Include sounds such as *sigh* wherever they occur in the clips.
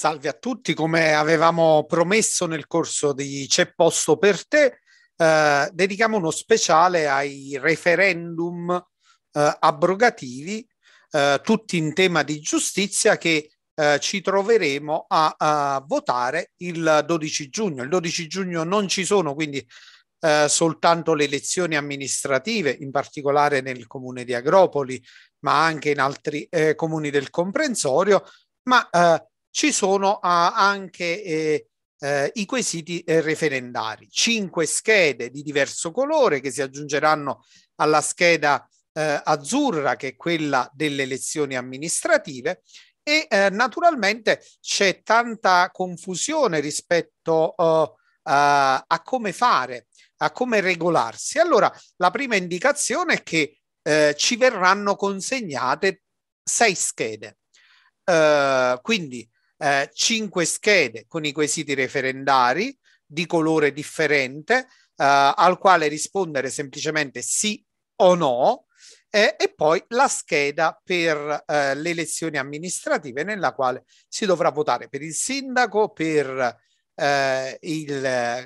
Salve a tutti, come avevamo promesso nel corso di C'è posto per te, eh, dedichiamo uno speciale ai referendum eh, abrogativi, eh, tutti in tema di giustizia che eh, ci troveremo a, a, votare il 12 giugno. Il 12 giugno non ci sono quindi eh, soltanto le elezioni amministrative, in particolare nel comune di Agropoli, ma anche in altri eh, comuni del comprensorio, ma ci sono ah, anche eh, eh, i quesiti eh, referendari. Cinque schede di diverso colore che si aggiungeranno alla scheda eh, azzurra, che è quella delle elezioni amministrative, e eh, naturalmente c'è tanta confusione rispetto eh, a come fare, a come regolarsi. Allora, la prima indicazione è che eh, ci verranno consegnate sei schede. Eh, quindi eh, cinque schede con i quesiti referendari di colore differente eh, al quale rispondere semplicemente sì o no eh, e poi la scheda per eh, le elezioni amministrative nella quale si dovrà votare per il sindaco, per eh, il,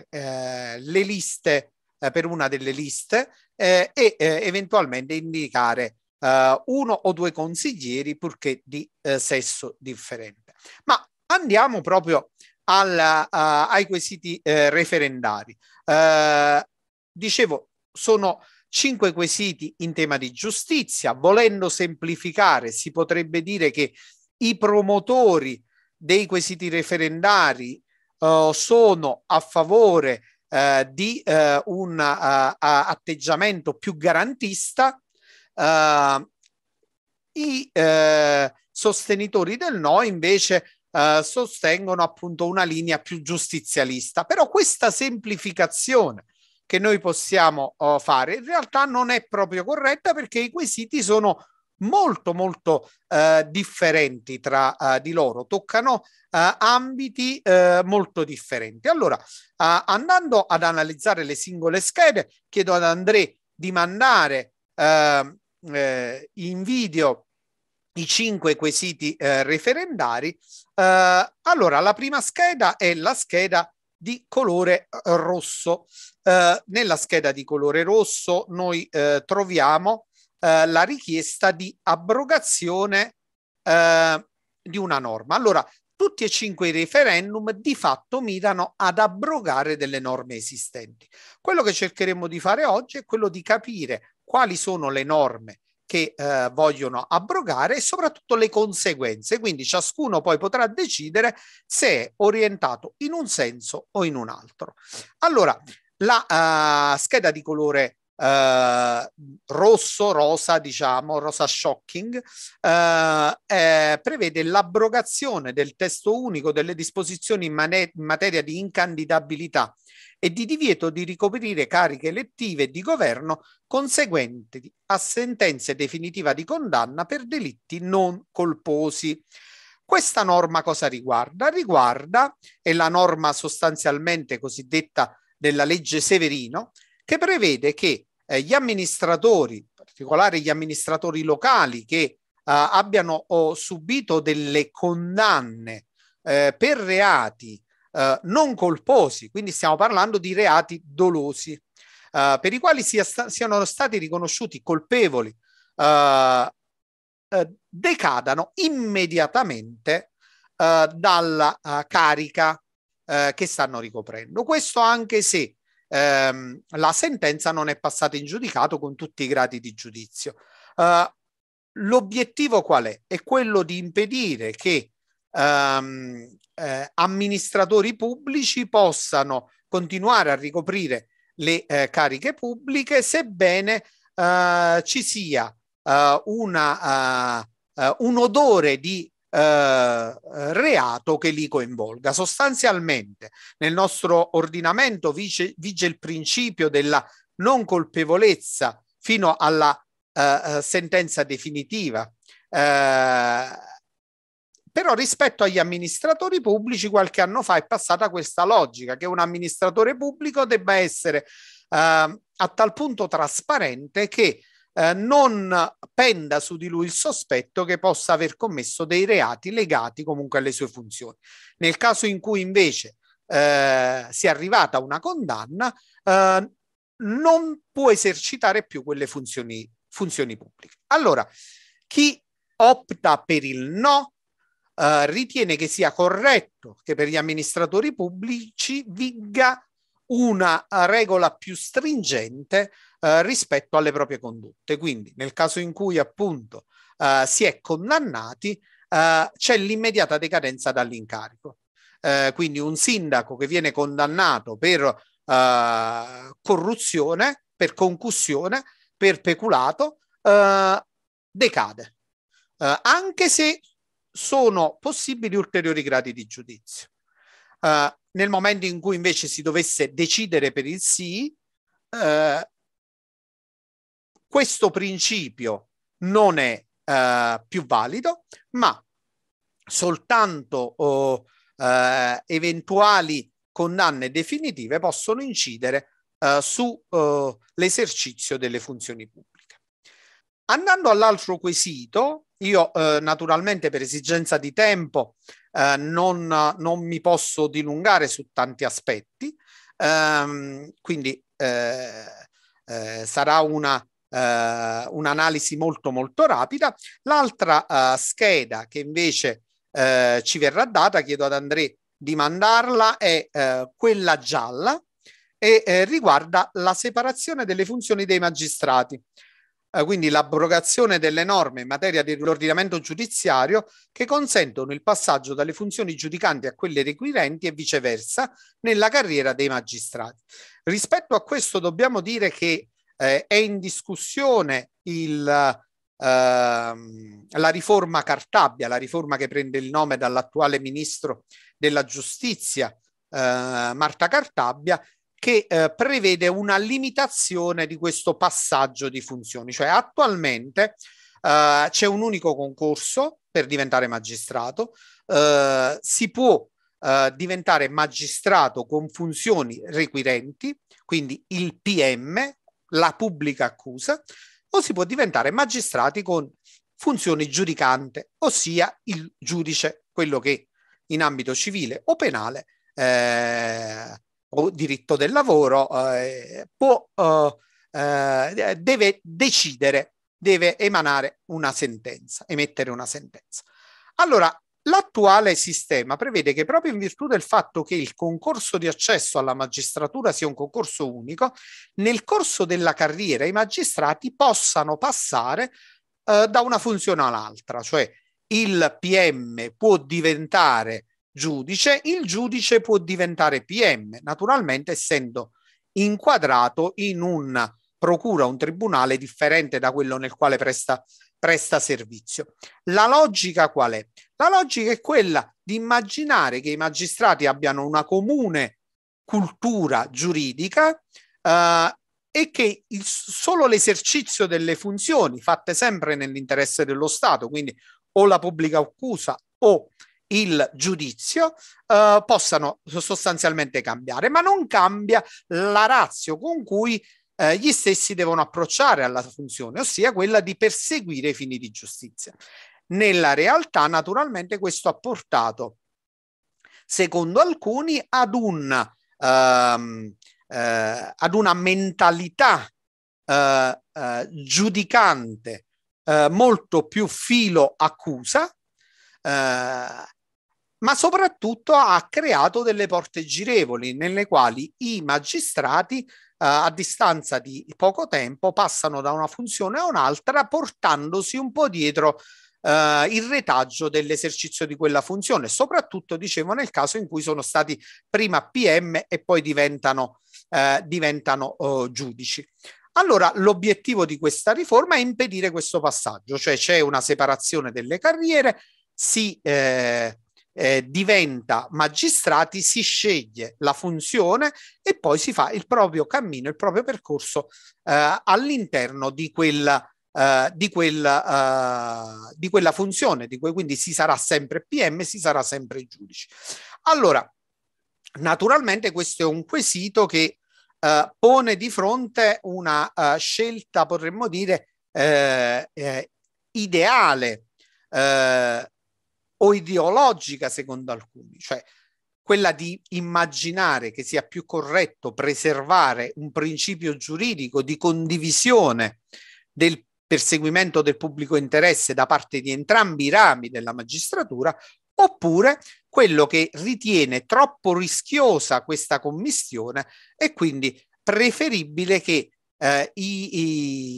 eh, le liste, eh, per una delle liste eh, e eventualmente indicare eh, uno o due consiglieri purché di eh, sesso differente. Ma andiamo proprio alla, uh, eh, ai quesiti eh, referendari. Uh, dicevo, sono cinque quesiti in tema di giustizia. Volendo semplificare, si potrebbe dire che i promotori dei quesiti referendari uh, sono a favore di un atteggiamento più garantista Uh, I eh, sostenitori del no invece eh, sostengono appunto una linea più giustizialista, però questa semplificazione che noi possiamo oh, fare in realtà non è proprio corretta perché i quesiti sono molto molto eh, differenti tra eh, di loro, toccano eh, ambiti eh, molto differenti. Allora, andando ad analizzare le singole schede, chiedo ad André di mandare eh, eh, in video i cinque quesiti eh, referendari. Eh, allora, la prima scheda è la scheda di colore rosso. Eh, nella scheda di colore rosso noi eh, troviamo eh, la richiesta di abrogazione di una norma. Allora, tutti e cinque i referendum di fatto mirano ad abrogare delle norme esistenti. Quello che cercheremo di fare oggi è quello di capire quali sono le norme che eh, vogliono abrogare e soprattutto le conseguenze. Quindi ciascuno poi potrà decidere se è orientato in un senso o in un altro. Allora, la uh, scheda di colore Uh, rosso, rosa, diciamo, rosa shocking, uh, eh, prevede l'abrogazione del testo unico delle disposizioni in, mane- in materia di incandidabilità e di divieto di ricoprire cariche elettive di governo conseguenti a sentenze definitiva di condanna per delitti non colposi. Questa norma cosa riguarda? Riguarda, è la norma sostanzialmente cosiddetta della legge Severino, che prevede che eh, gli amministratori, in particolare gli amministratori locali che eh, abbiano oh, subito delle condanne eh, per reati eh, non colposi, quindi stiamo parlando di reati dolosi, eh, per i quali sia sta- siano stati riconosciuti colpevoli, eh, eh, decadano immediatamente eh, dalla carica che stanno ricoprendo. Questo anche se ehm, la sentenza non è passata in giudicato con tutti i gradi di giudizio. L'obiettivo qual è? È quello di impedire che ehm, eh, amministratori pubblici possano continuare a ricoprire le eh, cariche pubbliche sebbene eh, ci sia eh, una, eh, eh, un odore di reato che li coinvolga. Sostanzialmente nel nostro ordinamento vige, vige il principio della non colpevolezza fino alla sentenza definitiva. Eh, però rispetto agli amministratori pubblici qualche anno fa è passata questa logica che un amministratore pubblico debba essere eh, a tal punto trasparente che eh, non penda su di lui il sospetto che possa aver commesso dei reati legati comunque alle sue funzioni. Nel caso in cui invece eh, sia arrivata una condanna, eh, non può esercitare più quelle funzioni, funzioni pubbliche. Allora, chi opta per il no eh, ritiene che sia corretto che per gli amministratori pubblici vigga una eh, regola più stringente eh, rispetto alle proprie condotte. Quindi nel caso in cui appunto eh, si è condannati eh, c'è l'immediata decadenza dall'incarico. quindi un sindaco che viene condannato per corruzione, per concussione, per peculato, decade. anche se sono possibili ulteriori gradi di giudizio. Uh, nel momento in cui invece si dovesse decidere per il sì, uh, questo principio non è uh, più valido, ma soltanto uh, eventuali condanne definitive possono incidere sull'esercizio delle funzioni pubbliche. Andando all'altro quesito, io eh, naturalmente per esigenza di tempo eh, non, non, mi posso dilungare su tanti aspetti, ehm, quindi eh, eh sarà una, eh, un'analisi molto molto rapida. L'altra eh, scheda che invece ci verrà data, chiedo ad André di mandarla, è quella gialla e riguarda la separazione delle funzioni dei magistrati. Eh, quindi l'abrogazione delle norme in materia dell'ordinamento giudiziario che consentono il passaggio dalle funzioni giudicanti a quelle requirenti e viceversa nella carriera dei magistrati. Rispetto a questo dobbiamo dire che eh, è in discussione il, ehm, la riforma Cartabia, la riforma che prende il nome dall'attuale ministro della giustizia eh, Marta Cartabia che eh, prevede una limitazione di questo passaggio di funzioni, cioè attualmente eh, c'è un unico concorso per diventare magistrato, eh, si può eh, diventare magistrato con funzioni requirenti, quindi il PM, la pubblica accusa, o si può diventare magistrati con funzioni giudicante, ossia il giudice, quello che in ambito civile o penale eh, o diritto del lavoro, eh, può, eh, eh, deve decidere, deve emanare una sentenza, emettere una sentenza. Allora, l'attuale sistema prevede che proprio in virtù del fatto che il concorso di accesso alla magistratura sia un concorso unico, nel corso della carriera i magistrati possano passare eh, da una funzione all'altra, cioè il PM può diventare giudice, il giudice può diventare PM, naturalmente essendo inquadrato in un procura, un tribunale differente da quello nel quale presta, presta servizio. La logica qual è? La logica è quella di immaginare che i magistrati abbiano una comune cultura giuridica eh, e che il, solo l'esercizio delle funzioni fatte sempre nell'interesse dello Stato, quindi o la pubblica accusa o il giudizio eh, possano sostanzialmente cambiare, ma non cambia la razza con cui eh, gli stessi devono approcciare alla funzione, ossia quella di perseguire i fini di giustizia. Nella realtà, naturalmente, questo ha portato, secondo alcuni, ad, un, ehm, eh, ad una mentalità eh, eh giudicante eh, molto più filo accusa, eh, ma soprattutto ha creato delle porte girevoli nelle quali i magistrati eh, a distanza di poco tempo passano da una funzione a un'altra portandosi un po' dietro Uh, il retaggio dell'esercizio di quella funzione, soprattutto dicevo nel caso in cui sono stati prima PM e poi diventano, uh, diventano uh, giudici. Allora, l'obiettivo di questa riforma è impedire questo passaggio, cioè c'è una separazione delle carriere, si eh, eh, diventa magistrati, si sceglie la funzione e poi si fa il proprio cammino, il proprio percorso eh, all'interno di quel Uh, di, quel, uh, di quella funzione, di que- quindi si sarà sempre PM, si sarà sempre giudice. Allora, naturalmente questo è un quesito che uh, pone di fronte una scelta, potremmo dire, ideale o ideologica secondo alcuni, cioè quella di immaginare che sia più corretto preservare un principio giuridico di condivisione del perseguimento del pubblico interesse da parte di entrambi i rami della magistratura, oppure quello che ritiene troppo rischiosa questa commissione e quindi preferibile che eh, i,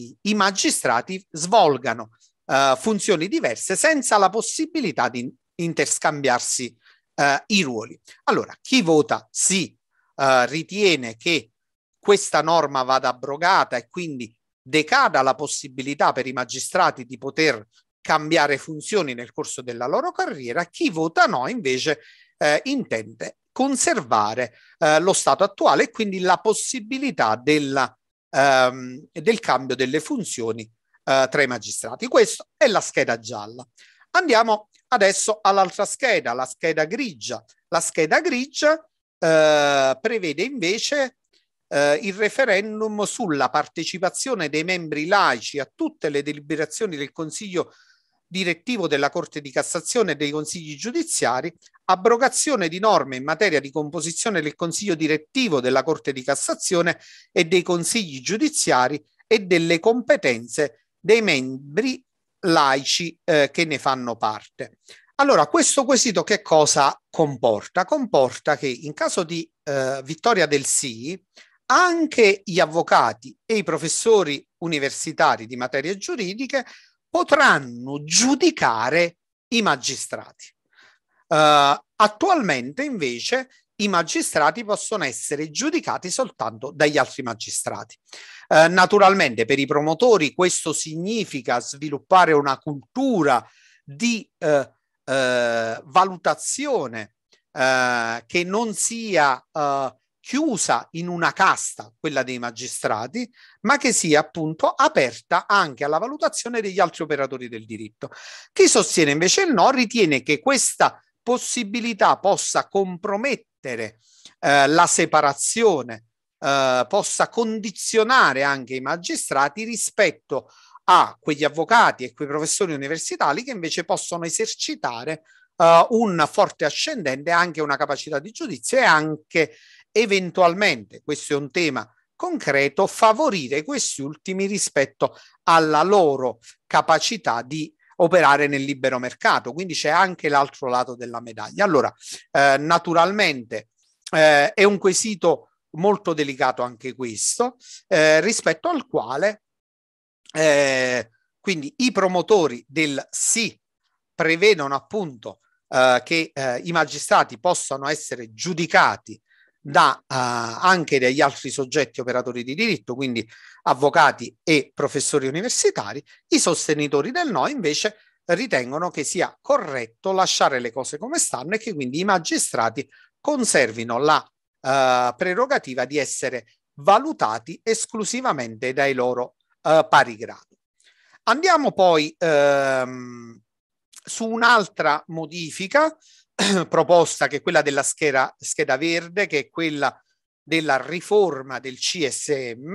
i, i magistrati svolgano eh, funzioni diverse senza la possibilità di interscambiarsi uh, i ruoli. Allora, chi vota sì uh, ritiene che questa norma vada abrogata e quindi decada la possibilità per i magistrati di poter cambiare funzioni nel corso della loro carriera, chi vota no invece eh, intende conservare eh, lo stato attuale e quindi la possibilità della, ehm, del cambio delle funzioni eh, tra i magistrati. Questa è la scheda gialla. Andiamo adesso all'altra scheda, la scheda grigia. La scheda grigia eh, prevede invece eh, il referendum sulla partecipazione dei membri laici a tutte le deliberazioni del Consiglio direttivo della Corte di Cassazione e dei consigli giudiziari, abrogazione di norme in materia di composizione del Consiglio direttivo della Corte di Cassazione e dei consigli giudiziari e delle competenze dei membri laici eh, che ne fanno parte. Allora, questo quesito che cosa comporta? Comporta che in caso di eh, vittoria del sì, anche gli avvocati e i professori universitari di materie giuridiche potranno giudicare i magistrati. Uh, attualmente invece i magistrati possono essere giudicati soltanto dagli altri magistrati. Eh, naturalmente per i promotori questo significa sviluppare una cultura di eh, eh, valutazione eh, che non sia eh, chiusa in una casta, quella dei magistrati, ma che sia appunto aperta anche alla valutazione degli altri operatori del diritto. Chi sostiene invece il no ritiene che questa possibilità possa compromettere permettere eh, la separazione, eh, possa condizionare anche i magistrati rispetto a quegli avvocati e quei professori universitari che invece possono esercitare eh, un forte ascendente, anche una capacità di giudizio e anche eventualmente, questo è un tema concreto, favorire questi ultimi rispetto alla loro capacità di operare nel libero mercato. Quindi c'è anche l'altro lato della medaglia. Allora, eh, naturalmente eh, è un quesito molto delicato anche questo, eh, rispetto al quale eh, quindi i promotori del sì prevedono appunto eh, che eh, i magistrati possano essere giudicati da, eh, anche dagli altri soggetti operatori di diritto, quindi avvocati e professori universitari, i sostenitori del no invece ritengono che sia corretto lasciare le cose come stanno e che quindi i magistrati conservino la eh, prerogativa di essere valutati esclusivamente dai loro eh, pari grado. Andiamo poi ehm, su un'altra modifica *clears throat* proposta che è quella della scheda, scheda verde, che è quella della riforma del CSM,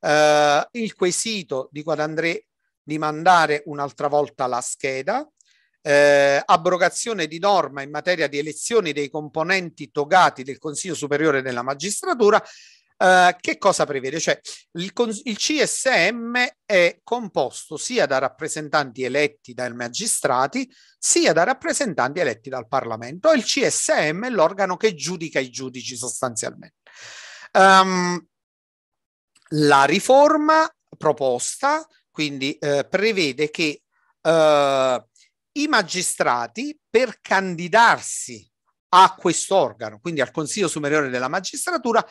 eh, il quesito di Quadandré di mandare un'altra volta la scheda, eh, abrogazione di norma in materia di elezioni dei componenti togati del Consiglio Superiore della Magistratura eh, che cosa prevede? Cioè, il, il, CSM è composto sia da rappresentanti eletti dai magistrati, sia da rappresentanti eletti dal Parlamento. Il CSM è l'organo che giudica i giudici sostanzialmente. Um, la riforma proposta quindi uh, prevede che uh, i magistrati per candidarsi a questo organo, quindi al Consiglio Superiore della Magistratura,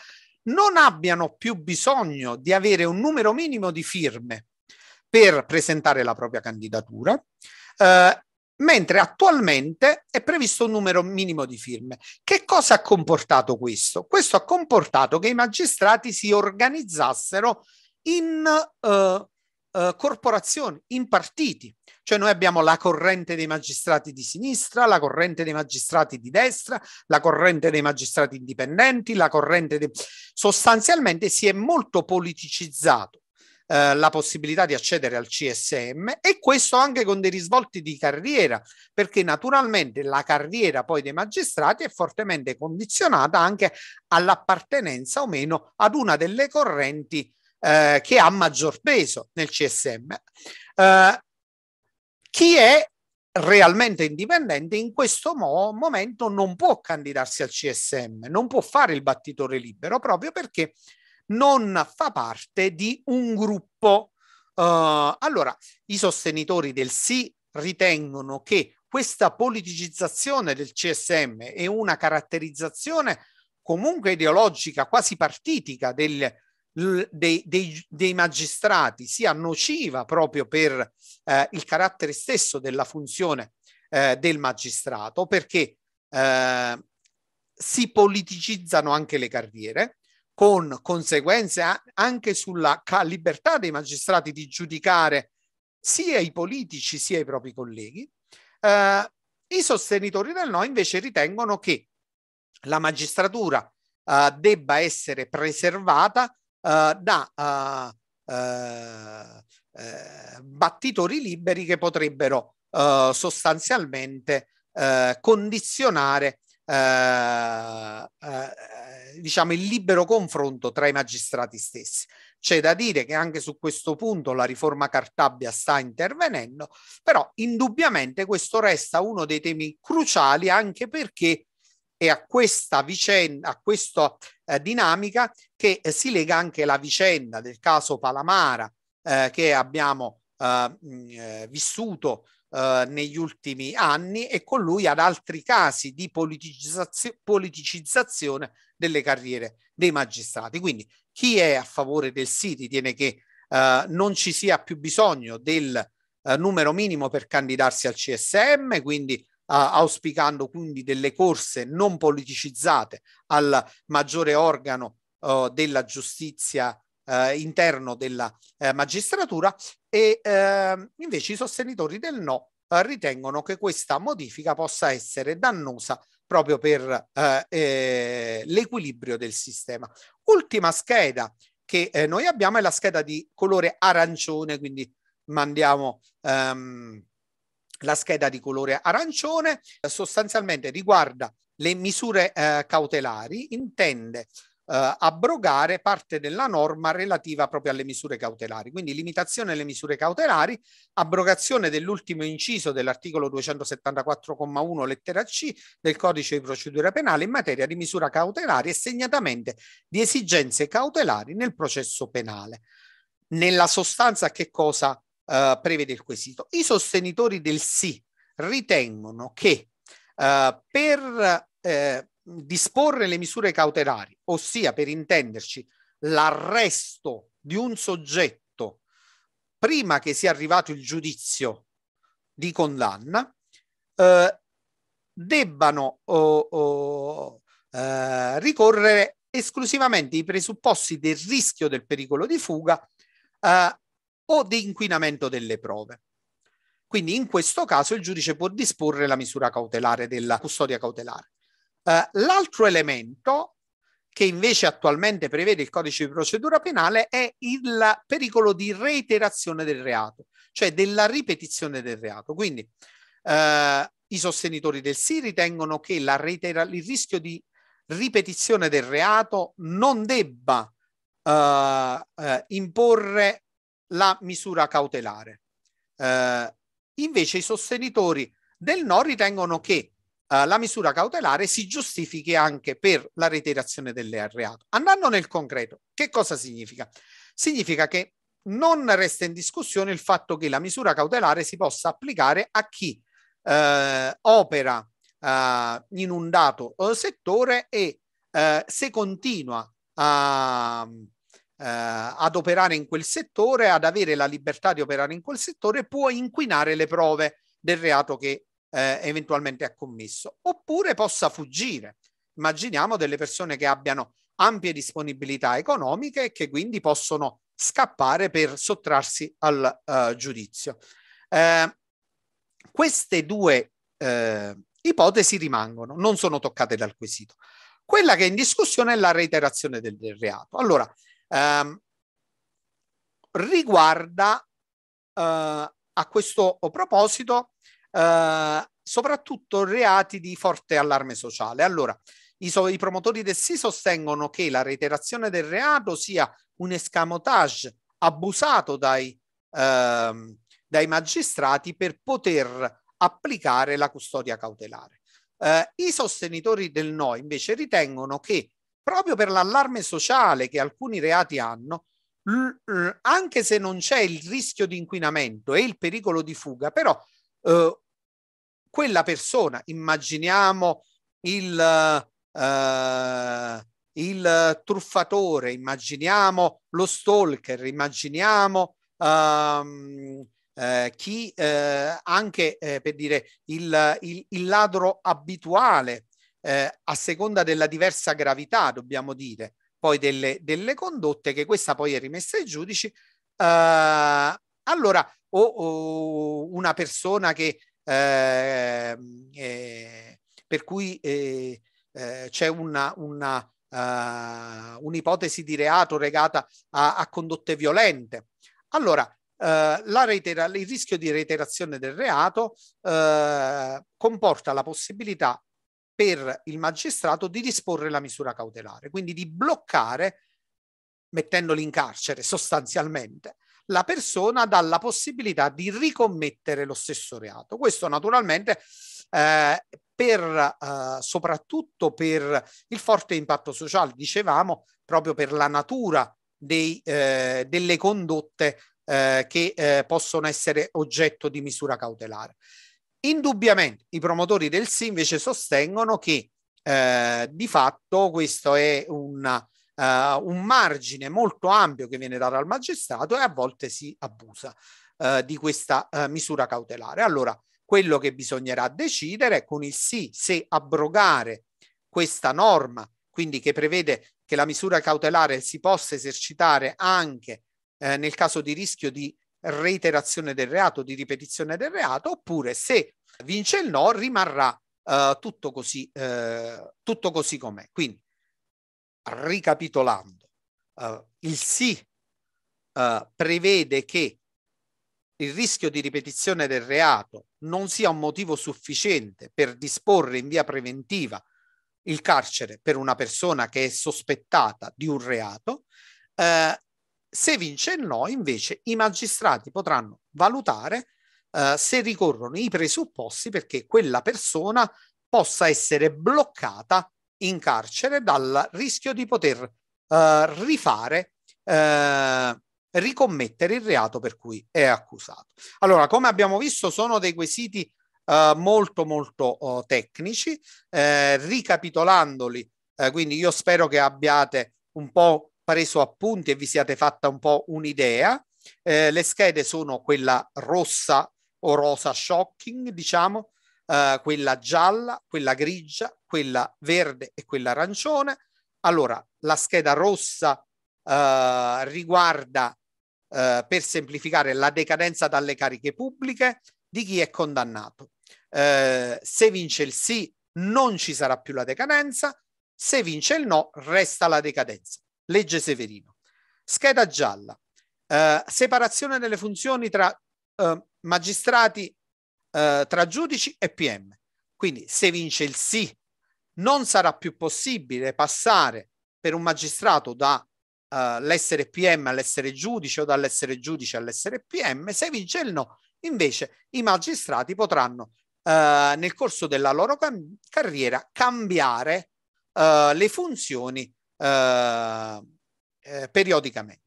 non abbiano più bisogno di avere un numero minimo di firme per presentare la propria candidatura, eh, mentre attualmente è previsto un numero minimo di firme. Che cosa ha comportato questo? Questo ha comportato che i magistrati si organizzassero in eh, eh, corporazioni, in partiti. Cioè noi abbiamo la corrente dei magistrati di sinistra, la corrente dei magistrati di destra, la corrente dei magistrati indipendenti, la corrente dei... Sostanzialmente si è molto politicizzato Uh, la possibilità di accedere al CSM e questo anche con dei risvolti di carriera, perché naturalmente la carriera poi dei magistrati è fortemente condizionata anche all'appartenenza o meno ad una delle correnti eh, che ha maggior peso nel CSM. Eh, chi è realmente indipendente in questo mo- momento non può candidarsi al CSM, non può fare il battitore libero proprio perché non fa parte di un gruppo. Eh, allora, i sostenitori del sì ritengono che questa politicizzazione del CSM e una caratterizzazione comunque ideologica, quasi partitica del dei, dei, dei magistrati sia nociva proprio per eh, il carattere stesso della funzione eh, del magistrato, perché eh, si politicizzano anche le carriere, con conseguenze anche sulla libertà dei magistrati di giudicare sia i politici sia i propri colleghi. Eh, I sostenitori del no invece ritengono che la magistratura eh, debba essere preservata eh, da eh, eh, battitori liberi che potrebbero sostanzialmente condizionare diciamo il libero confronto tra i magistrati stessi. C'è da dire che anche su questo punto la riforma Cartabbia sta intervenendo, però indubbiamente questo resta uno dei temi cruciali anche perché e a questa vicenda, a questa eh, dinamica che eh, si lega anche la vicenda del caso Palamara eh, che abbiamo eh, eh vissuto eh, negli ultimi anni e con lui ad altri casi di politicizzazione, politicizzazione delle carriere dei magistrati. Quindi chi è a favore del sì ritiene che eh, non ci sia più bisogno del eh, numero minimo per candidarsi al CSM, quindi auspicando quindi delle corse non politicizzate al maggiore organo oh, della giustizia eh, interno della eh, magistratura e eh, invece i sostenitori del no eh, ritengono che questa modifica possa essere dannosa proprio per eh, eh, l'equilibrio del sistema. Ultima scheda che noi abbiamo è la scheda di colore arancione, quindi mandiamo ehm, la scheda di colore arancione eh, sostanzialmente riguarda le misure eh, cautelari, intende eh, abrogare parte della norma relativa proprio alle misure cautelari, quindi limitazione alle misure cautelari, abrogazione dell'ultimo inciso dell'articolo 274,1 lettera C del codice di procedura penale in materia di misura cautelare e segnatamente di esigenze cautelari nel processo penale. Nella sostanza che cosa eh, prevede il quesito. I sostenitori del sì ritengono che eh, per eh, disporre le misure cautelari, ossia per intenderci l'arresto di un soggetto prima che sia arrivato il giudizio di condanna, eh, debbano oh, oh, eh, ricorrere esclusivamente i presupposti del rischio del pericolo di fuga eh, o di inquinamento delle prove. Quindi in questo caso il giudice può disporre la misura cautelare della custodia cautelare. Eh, l'altro elemento che invece attualmente prevede il codice di procedura penale è il pericolo di reiterazione del reato, cioè della ripetizione del reato. Quindi eh, i sostenitori del sì ritengono che reitera- il rischio di ripetizione del reato non debba eh, eh imporre la misura cautelare. Eh, invece i sostenitori del no ritengono che eh, la misura cautelare si giustifichi anche per la reiterazione del reato. Andando nel concreto, che cosa significa? Significa che non resta in discussione il fatto che la misura cautelare si possa applicare a chi eh, opera eh, in un dato eh, settore e eh, se continua a eh, ad operare in quel settore, ad avere la libertà di operare in quel settore, può inquinare le prove del reato che eh, eventualmente ha commesso, oppure possa fuggire. Immaginiamo delle persone che abbiano ampie disponibilità economiche e che quindi possono scappare per sottrarsi al eh, giudizio. Eh, queste due eh, ipotesi rimangono, non sono toccate dal quesito. Quella che è in discussione è la reiterazione del, del reato. Allora, ehm, riguarda eh, a questo proposito eh, soprattutto reati di forte allarme sociale. Allora, i, so i promotori del sì sostengono che la reiterazione del reato sia un escamotage abusato dai, ehm, dai magistrati per poter applicare la custodia cautelare. Eh, I sostenitori del no invece ritengono che proprio per l'allarme sociale che alcuni reati hanno, anche se non c'è il rischio di inquinamento e il pericolo di fuga, però eh, quella persona, immaginiamo il, eh, il truffatore, immaginiamo lo stalker, immaginiamo ehm, eh, chi eh, anche eh, per dire il, il, il ladro abituale eh, a seconda della diversa gravità, dobbiamo dire, poi delle, delle condotte, che questa poi è rimessa ai giudici. Eh, allora, o, o, una persona che, eh, eh per cui eh, eh, c'è una, una uh, un'ipotesi di reato legata a, a condotte violente. Allora, Uh, reitera, il rischio di reiterazione del reato uh, comporta la possibilità per il magistrato di disporre la misura cautelare, quindi di bloccare, mettendoli in carcere sostanzialmente, la persona dalla possibilità di ricommettere lo stesso reato. Questo naturalmente eh, per, eh, soprattutto per il forte impatto sociale, dicevamo, proprio per la natura dei, eh, delle condotte eh, che eh, possono essere oggetto di misura cautelare. Indubbiamente i promotori del sì invece sostengono che eh, di fatto questo è una, uh, eh, un margine molto ampio che viene dato al magistrato e a volte si abusa uh, di questa uh, misura cautelare. Allora, quello che bisognerà decidere con il sì se abrogare questa norma, quindi che prevede che la misura cautelare si possa esercitare anche eh, nel caso di rischio di reiterazione del reato, di ripetizione del reato, oppure se vince il no, rimarrà eh, tutto così, eh, tutto così com'è. Quindi, ricapitolando, eh, il sì eh, prevede che il rischio di ripetizione del reato non sia un motivo sufficiente per disporre in via preventiva il carcere per una persona che è sospettata di un reato. Eh, se vince il no, invece, i magistrati potranno valutare eh, se ricorrono i presupposti perché quella persona possa essere bloccata in carcere dal rischio di poter eh, rifare, eh, ricommettere il reato per cui è accusato. Allora, come abbiamo visto, sono dei quesiti eh, molto molto oh, tecnici, eh, ricapitolandoli, quindi io spero che abbiate un po' preso appunti e vi siate fatta un po' un'idea. Eh, le schede sono quella rossa o rosa shocking, diciamo, eh, quella gialla, quella grigia, quella verde e quella arancione. Allora, la scheda rossa eh, riguarda, eh, per semplificare, la decadenza dalle cariche pubbliche di chi è condannato. Eh, se vince il sì, non ci sarà più la decadenza, se vince il no, resta la decadenza. Legge Severino. Scheda gialla. Eh, separazione delle funzioni tra Ehm, magistrati eh, tra giudici e PM. Quindi se vince il sì, non sarà più possibile passare per un magistrato dall'essere eh, PM all'essere giudice o dall'essere giudice all'essere PM. Se vince il no, invece i magistrati potranno eh, nel corso della loro cam- carriera cambiare eh, le funzioni eh, periodicamente.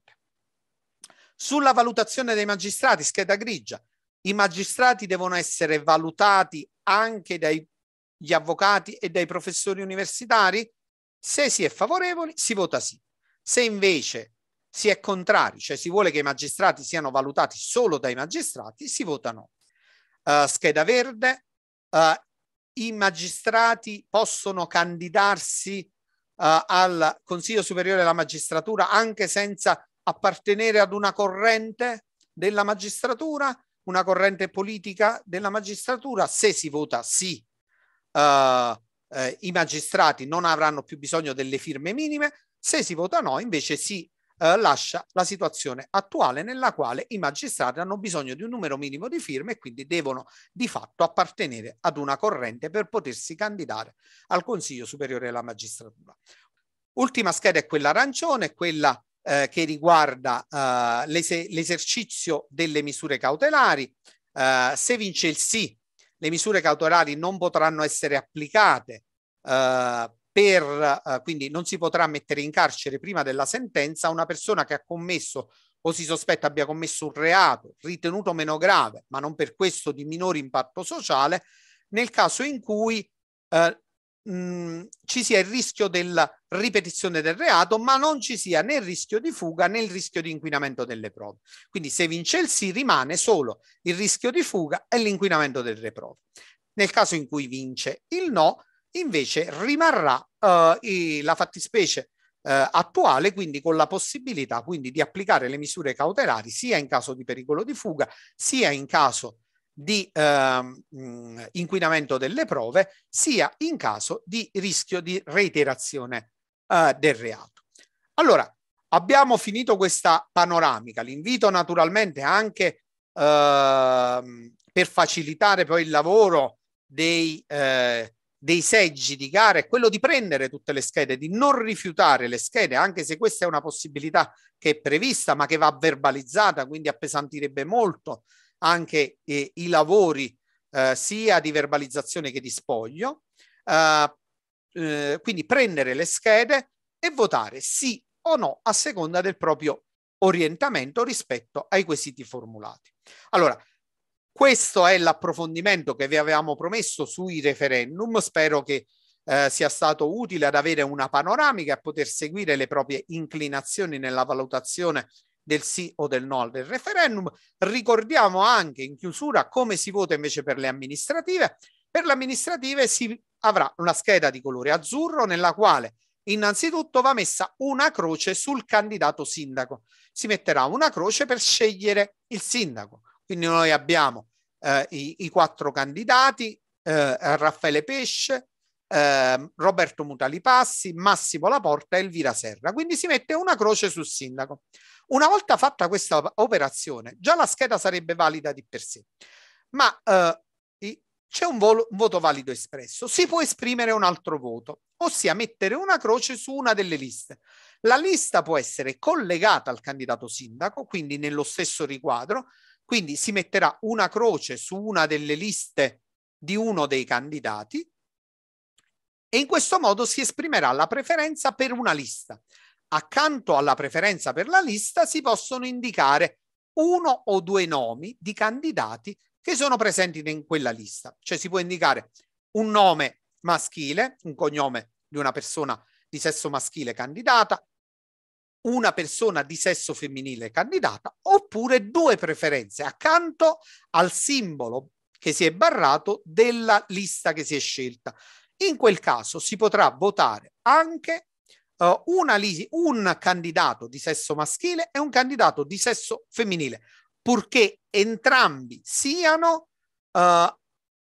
Sulla valutazione dei magistrati, scheda grigia, i magistrati devono essere valutati anche dagli avvocati e dai professori universitari? Se si è favorevoli, si vota sì. Se invece si è contrari, cioè si vuole che i magistrati siano valutati solo dai magistrati, si vota no. Uh, scheda verde, uh, i magistrati possono candidarsi uh, al Consiglio Superiore della Magistratura anche senza appartenere ad una corrente della magistratura, una corrente politica della magistratura. Se si vota sì, eh, eh, i magistrati non avranno più bisogno delle firme minime, se si vota no, invece si eh, lascia la situazione attuale nella quale i magistrati hanno bisogno di un numero minimo di firme e quindi devono di fatto appartenere ad una corrente per potersi candidare al Consiglio Superiore della Magistratura. Ultima scheda è quella arancione, quella eh, che riguarda eh, l'esercizio delle misure cautelari. Eh, se vince il sì, le misure cautelari non potranno essere applicate, eh, per, eh, quindi non si potrà mettere in carcere prima della sentenza una persona che ha commesso o si sospetta abbia commesso un reato ritenuto meno grave, ma non per questo di minore impatto sociale, nel caso in cui eh, mh, mm, ci sia il rischio della ripetizione del reato, ma non ci sia né il rischio di fuga né il rischio di inquinamento delle prove. Quindi se vince il sì rimane solo il rischio di fuga e l'inquinamento delle prove. Nel caso in cui vince il no, invece rimarrà eh, i, la fattispecie eh, attuale, quindi con la possibilità quindi, di applicare le misure cautelari sia in caso di pericolo di fuga, sia in caso di eh, inquinamento delle prove, sia in caso di rischio di reiterazione eh, del reato. Allora, abbiamo finito questa panoramica. L'invito naturalmente anche eh, per facilitare poi il lavoro dei, eh, dei seggi di gara è quello di prendere tutte le schede, di non rifiutare le schede, anche se questa è una possibilità che è prevista ma che va verbalizzata, quindi appesantirebbe molto anche eh, i lavori eh, sia di verbalizzazione che di spoglio, eh, eh, quindi prendere le schede e votare sì o no a seconda del proprio orientamento rispetto ai quesiti formulati. Allora, questo è l'approfondimento che vi avevamo promesso sui referendum, spero che eh, sia stato utile ad avere una panoramica e poter seguire le proprie inclinazioni nella valutazione del sì o del no al referendum. Ricordiamo anche in chiusura come si vota invece per le amministrative. Per le amministrative si avrà una scheda di colore azzurro nella quale innanzitutto va messa una croce sul candidato sindaco. Si metterà una croce per scegliere il sindaco. Quindi noi abbiamo eh, i, i, quattro candidati, eh, Raffaele Pesce, eh, Roberto Mutali Passi, Massimo Laporta e Elvira Serra. Quindi si mette una croce sul sindaco. Una volta fatta questa operazione, già la scheda sarebbe valida di per sé, ma eh, c'è un, volo, un, voto valido espresso, si può esprimere un altro voto, ossia mettere una croce su una delle liste. La lista può essere collegata al candidato sindaco, quindi nello stesso riquadro, quindi si metterà una croce su una delle liste di uno dei candidati e in questo modo si esprimerà la preferenza per una lista. Accanto alla preferenza per la lista si possono indicare uno o due nomi di candidati che sono presenti in quella lista, cioè si può indicare un nome maschile, un cognome di una persona di sesso maschile candidata, una persona di sesso femminile candidata, oppure due preferenze accanto al simbolo che si è barrato della lista che si è scelta. In quel caso si potrà votare anche uh, una, un candidato di sesso maschile e un candidato di sesso femminile, purché entrambi siano uh,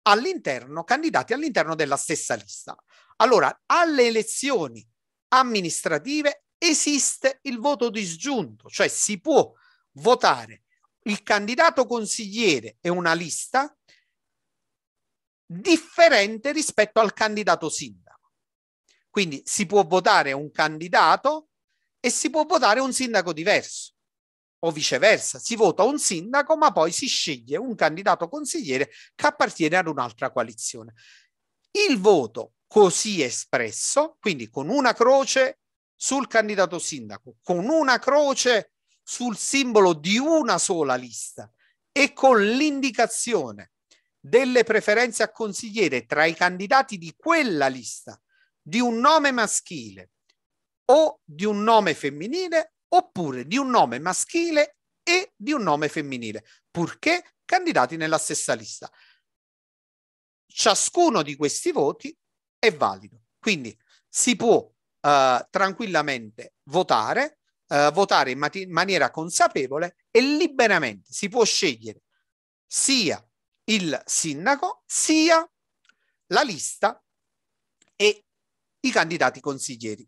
all'interno, candidati all'interno della stessa lista. Allora, alle elezioni amministrative esiste il voto disgiunto, cioè si può votare il candidato consigliere e una lista differente rispetto al candidato sindaco. Quindi si può votare un candidato e si può votare un sindaco diverso o viceversa, si vota un sindaco ma poi si sceglie un candidato consigliere che appartiene ad un'altra coalizione. Il voto così espresso, quindi con una croce sul candidato sindaco, con una croce sul simbolo di una sola lista e con l'indicazione delle preferenze a consigliere tra i candidati di quella lista di un nome maschile o di un nome femminile oppure di un nome maschile e di un nome femminile, purché candidati nella stessa lista. Ciascuno di questi voti è valido, quindi si può eh, tranquillamente votare, eh, votare in maniera consapevole e liberamente, si può scegliere sia il sindaco sia la lista e i candidati consiglieri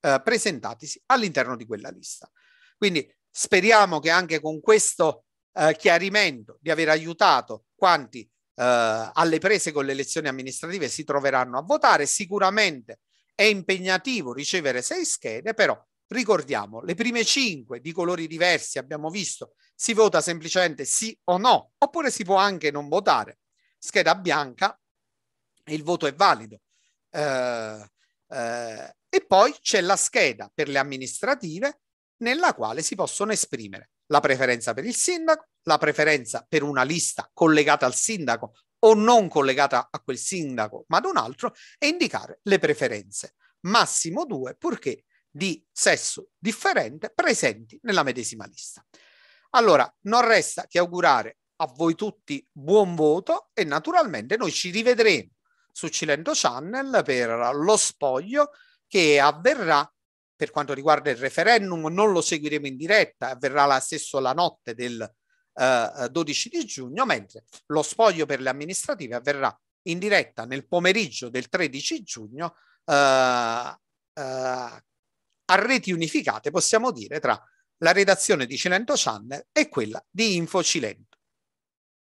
eh, presentatisi all'interno di quella lista. Quindi speriamo che anche con questo eh, chiarimento di aver aiutato quanti eh, alle prese con le elezioni amministrative si troveranno a votare, sicuramente è impegnativo ricevere sei schede, però ricordiamo le prime cinque di colori diversi abbiamo visto si vota semplicemente sì o no, oppure si può anche non votare. Scheda bianca, il voto è valido. Eh, eh, e poi c'è la scheda per le amministrative nella quale si possono esprimere la preferenza per il sindaco, la preferenza per una lista collegata al sindaco o non collegata a quel sindaco, ma ad un altro, e indicare le preferenze. Massimo due, purché di sesso differente, presenti nella medesima lista. Allora, non resta che augurare a voi tutti buon voto e naturalmente noi ci rivedremo su Cilento Channel per lo spoglio che avverrà per quanto riguarda il referendum, non lo seguiremo in diretta, avverrà la stessa la notte del eh, 12 di giugno, mentre lo spoglio per le amministrative avverrà in diretta nel pomeriggio del 13 giugno eh, eh, a reti unificate, possiamo dire, tra la redazione di Cilento Channel è quella di Info Cilento.